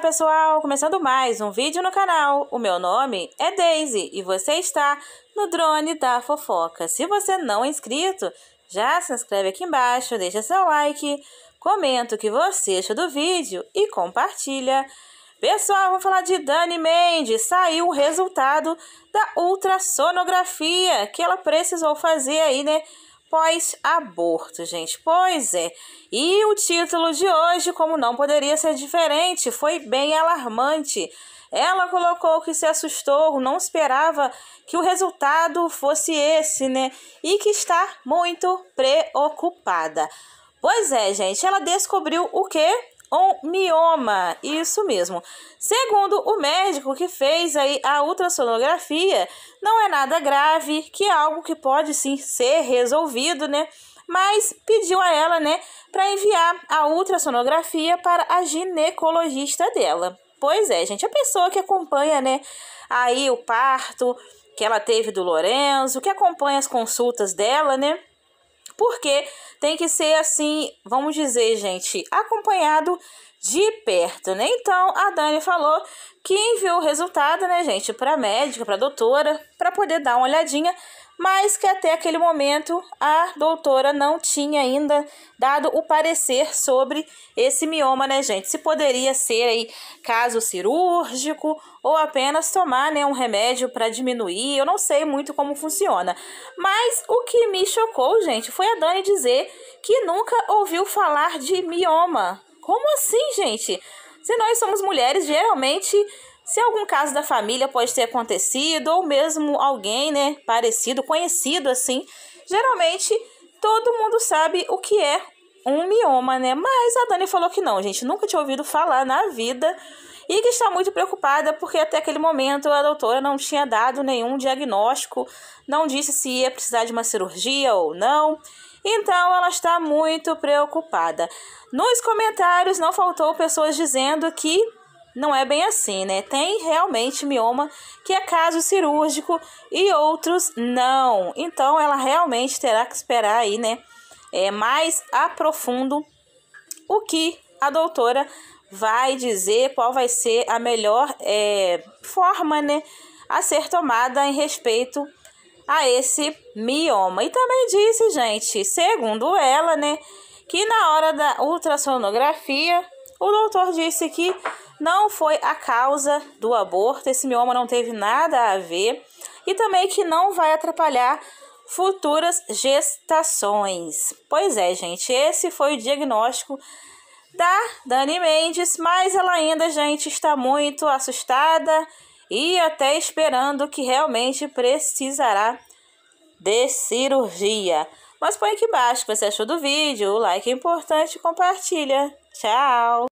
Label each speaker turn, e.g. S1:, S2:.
S1: Olá pessoal, começando mais um vídeo no canal. O meu nome é Daisy e você está no Drone da Fofoca. Se você não é inscrito, já se inscreve aqui embaixo, deixa seu like, comenta o que você achou do vídeo e compartilha. Pessoal, vou falar de Dani Mendes. Saiu o resultado da ultrassonografia que ela precisou fazer aí, né? pós-aborto, gente. Pois é. E o título de hoje, como não poderia ser diferente, foi bem alarmante. Ela colocou que se assustou, não esperava que o resultado fosse esse, né? E que está muito preocupada. Pois é, gente, ela descobriu o que? um mioma, isso mesmo. Segundo o médico que fez aí a ultrassonografia, não é nada grave, que é algo que pode sim ser resolvido, né? Mas pediu a ela, né, para enviar a ultrassonografia para a ginecologista dela. Pois é, gente, a pessoa que acompanha, né, aí o parto que ela teve do Lorenzo, que acompanha as consultas dela, né? porque tem que ser assim, vamos dizer, gente, acompanhado de perto, né? Então a Dani falou que enviou o resultado, né, gente, para médica, para doutora, para poder dar uma olhadinha, mas que até aquele momento a doutora não tinha ainda dado o parecer sobre esse mioma, né, gente? Se poderia ser aí caso cirúrgico ou apenas tomar, né, um remédio para diminuir. Eu não sei muito como funciona. Mas o que me chocou, gente, foi a Dani dizer que nunca ouviu falar de mioma como assim, gente? Se nós somos mulheres, geralmente, se algum caso da família pode ter acontecido, ou mesmo alguém, né, parecido, conhecido assim, geralmente todo mundo sabe o que é um mioma, né? Mas a Dani falou que não, gente, nunca tinha ouvido falar na vida e que está muito preocupada porque até aquele momento a doutora não tinha dado nenhum diagnóstico, não disse se ia precisar de uma cirurgia ou não. Então ela está muito preocupada. Nos comentários não faltou pessoas dizendo que não é bem assim, né? Tem realmente mioma que é caso cirúrgico e outros não. Então ela realmente terá que esperar aí, né? É mais a profundo o que a doutora vai dizer, qual vai ser a melhor é, forma, né? A ser tomada em respeito a esse mioma. E também disse, gente, segundo ela, né, que na hora da ultrassonografia, o doutor disse que não foi a causa do aborto, esse mioma não teve nada a ver, e também que não vai atrapalhar futuras gestações. Pois é, gente, esse foi o diagnóstico da Dani Mendes, mas ela ainda, gente, está muito assustada e até esperando que realmente precisará de cirurgia. Mas põe aqui embaixo o que você achou do vídeo, o like é importante, compartilha. Tchau!